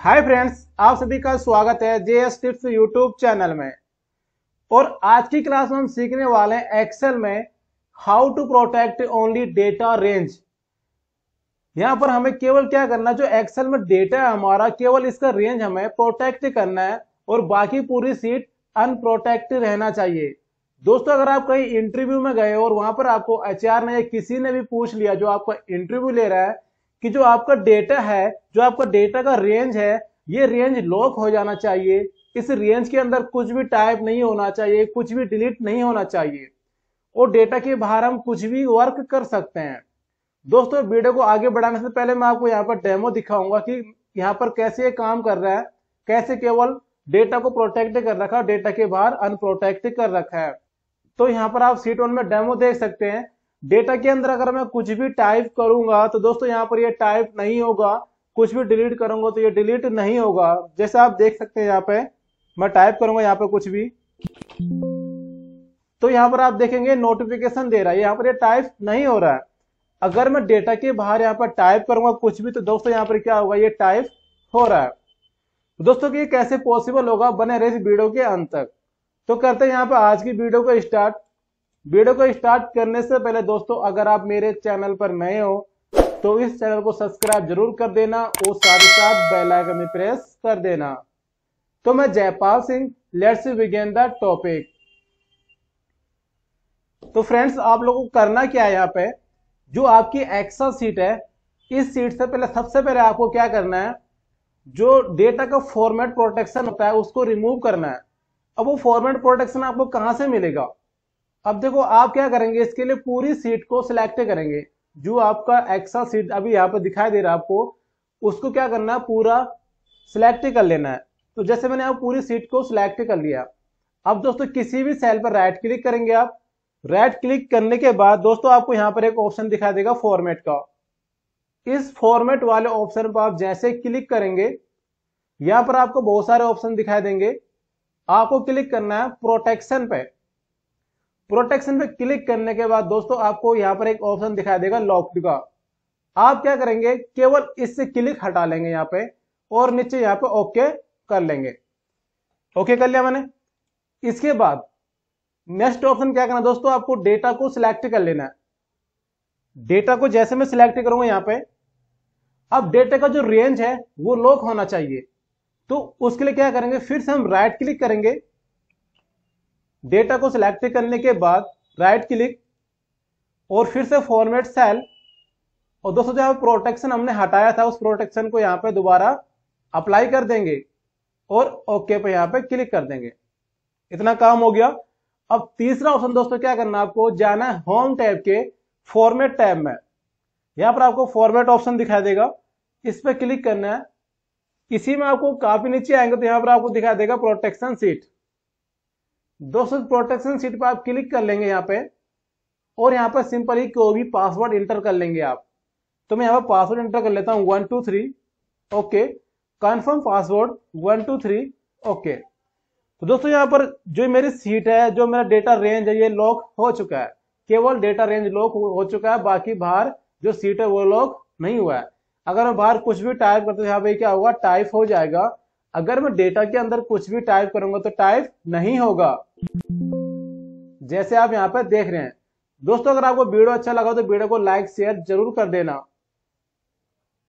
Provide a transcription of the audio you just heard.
hi friends आप सभी का स्वागत है J S tips YouTube channel में और आज की क्लास में हम सीखने वाले हैं एक्सेल में how to protect only data range यहां पर हमें केवल क्या करना जो एक्सेल में डेटा है हमारा केवल इसका रेंज हमें प्रोटेक्ट करना है और बाकी पूरी सीट अनप्रोटेक्ट रहना चाहिए दोस्तों अगर आप कहीं इंटरव्यू में गए और वहां पर आपको एच ने या किसी ने भी पूछ लिया जो आपका इंटरव्यू ले रहा है कि जो आपका डेटा है जो आपका डेटा का रेंज है ये रेंज लॉक हो जाना चाहिए इस रेंज के अंदर कुछ भी टाइप नहीं होना चाहिए कुछ भी डिलीट नहीं होना चाहिए और डेटा के बाहर हम कुछ भी वर्क कर सकते हैं दोस्तों वीडियो को आगे बढ़ाने से पहले मैं आपको यहाँ पर डेमो दिखाऊंगा कि यहाँ पर कैसे ये काम कर रहा है कैसे केवल डेटा को प्रोटेक्ट कर रखा है डेटा के बाहर अनप्रोटेक्ट कर रखा है तो यहाँ पर आप सीट वन में डेमो देख सकते हैं डेटा के अंदर अगर मैं कुछ भी टाइप करूंगा तो दोस्तों यहाँ पर ये टाइप नहीं होगा कुछ भी डिलीट करूंगा तो ये डिलीट नहीं होगा जैसे आप देख सकते हैं यहाँ पे मैं टाइप करूंगा यहाँ पे कुछ भी तो यहाँ पर आप देखेंगे नोटिफिकेशन दे रहा है यहाँ पर ये टाइप नहीं हो रहा है अगर मैं डेटा के बाहर यहाँ पर टाइप करूंगा कुछ भी तो दोस्तों यहाँ पर क्या होगा ये टाइप हो रहा है दोस्तों ये कैसे पॉसिबल होगा बने रहे इस वीडियो के अंत तक तो करते हैं यहाँ पर आज की वीडियो को स्टार्ट वीडियो को स्टार्ट करने से पहले दोस्तों अगर आप मेरे चैनल पर नए हो तो इस चैनल को सब्सक्राइब जरूर कर देना और साथ ही साथ बेल आइकन भी प्रेस कर देना तो मैं Jaypal Singh let's begin the topic तो फ्रेंड्स आप लोगों को करना क्या है यहाँ पे जो आपकी एक्सा सीट है इस सीट से पहले सबसे पहले आपको क्या करना है जो डेटा का फॉर्मेट प्रोटेक्शन होता है उसको रिमूव करना है अब वो फॉर्मेट प्रोटेक्शन आपको कहां से मिलेगा अब देखो आप क्या करेंगे इसके लिए पूरी सीट को सिलेक्ट करेंगे जो आपका एक्सा सीट अभी यहाँ पर दिखाई दे रहा है आपको उसको क्या करना है पूरा सिलेक्ट कर लेना है तो जैसे मैंने आप पूरी सीट को सिलेक्ट कर लिया अब दोस्तों किसी भी सेल पर राइट क्लिक करेंगे आप राइट क्लिक करने के बाद दोस्तों आपको यहाँ पर एक ऑप्शन दिखाई देगा फॉर्मेट का इस फॉर्मेट वाले ऑप्शन पर आप जैसे क्लिक करेंगे यहाँ पर आपको बहुत सारे ऑप्शन दिखाई देंगे आपको क्लिक करना है प्रोटेक्शन पे प्रोटेक्शन पे क्लिक करने के बाद दोस्तों आपको यहां पर एक ऑप्शन दिखाई देगा लॉक्ड का आप क्या करेंगे केवल इससे क्लिक हटा लेंगे यहाँ पे और नीचे यहाँ पे ओके कर लेंगे ओके कर लिया मैंने इसके बाद नेक्स्ट ऑप्शन क्या करना दोस्तों आपको डेटा को सिलेक्ट कर लेना है डेटा को जैसे मैं सिलेक्ट करूंगा यहाँ पे अब डेटा का जो रेंज है वो लॉक होना चाहिए तो उसके लिए क्या करेंगे फिर से हम राइट क्लिक करेंगे डेटा को सिलेक्ट करने के बाद राइट क्लिक और फिर से फॉर्मेट सेल और दोस्तों जो प्रोटेक्शन हमने हटाया था उस प्रोटेक्शन को यहाँ पे दोबारा अप्लाई कर देंगे और ओके पे यहां पे क्लिक कर देंगे इतना काम हो गया अब तीसरा ऑप्शन दोस्तों क्या करना आपको जाना है होम टैब के फॉर्मेट टैब में यहां पर आपको फॉर्मेट ऑप्शन दिखाई देगा इस पर क्लिक करना है इसी में आपको काफी नीचे आएंगे तो यहां पर आपको दिखाई देगा प्रोटेक्शन सीट दोस्तों प्रोटेक्शन सीट पर आप क्लिक कर लेंगे यहाँ पे और यहाँ पर सिंपल ही कोई भी पासवर्ड इंटर कर लेंगे आप तो मैं यहाँ पर पासवर्ड इंटर कर लेता हूँ one two three okay confirm password one two three okay तो दोस्तों यहाँ पर जो मेरी सीट है जो मेरा डेटा रेंज है ये लॉक हो चुका है केवल डेटा रेंज लॉक हो चुका है बाकी बाहर जो सीट है वो लॉक नहीं हुआ है अगर मैं बाहर कुछ भी टाइप करता हूँ यहाँ पे क्या होगा टाइप हो जाएगा अगर मैं डेटा के अंदर कुछ भी टाइप करूंगा तो टाइप नहीं होगा जैसे आप यहाँ पर देख रहे हैं दोस्तों अगर आपको वीडियो अच्छा लगा तो वीडियो को लाइक शेयर जरूर कर देना